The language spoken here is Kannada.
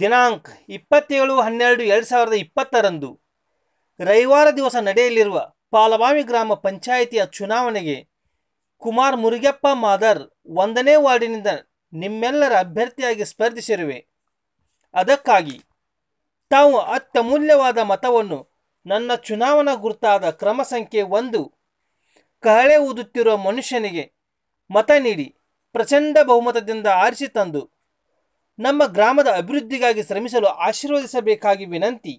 ದಿನಾಂಕ ಇಪ್ಪತ್ತೇಳು ಹನ್ನೆರಡು ಎರಡು ಸಾವಿರದ ಇಪ್ಪತ್ತರಂದು ರವಿವಾರ ದಿವಸ ನಡೆಯಲಿರುವ ಪಾಲಬಾವಿ ಗ್ರಾಮ ಪಂಚಾಯಿತಿಯ ಚುನಾವಣೆಗೆ ಕುಮಾರ್ ಮುರುಗಪ್ಪ ಮಾದರ್ ಒಂದನೇ ವಾರ್ಡಿನಿಂದ ನಿಮ್ಮೆಲ್ಲರ ಅಭ್ಯರ್ಥಿಯಾಗಿ ಸ್ಪರ್ಧಿಸಿರುವೆ ಅದಕ್ಕಾಗಿ ತಾವು ಅತ್ಯಮೂಲ್ಯವಾದ ಮತವನ್ನು ನನ್ನ ಚುನಾವಣಾ ಗುರುತಾದ ಕ್ರಮ ಸಂಖ್ಯೆ ಒಂದು ಕಹಳೆ ಊದುತ್ತಿರುವ ಮನುಷ್ಯನಿಗೆ ಮತ ನೀಡಿ ಪ್ರಚಂಡ ಬಹುಮತದಿಂದ ಆರಿಸಿ ತಂದು ನಮ್ಮ ಗ್ರಾಮದ ಅಭಿವೃದ್ಧಿಗಾಗಿ ಶ್ರಮಿಸಲು ಆಶೀರ್ವದಿಸಬೇಕಾಗಿ ವಿನಂತಿ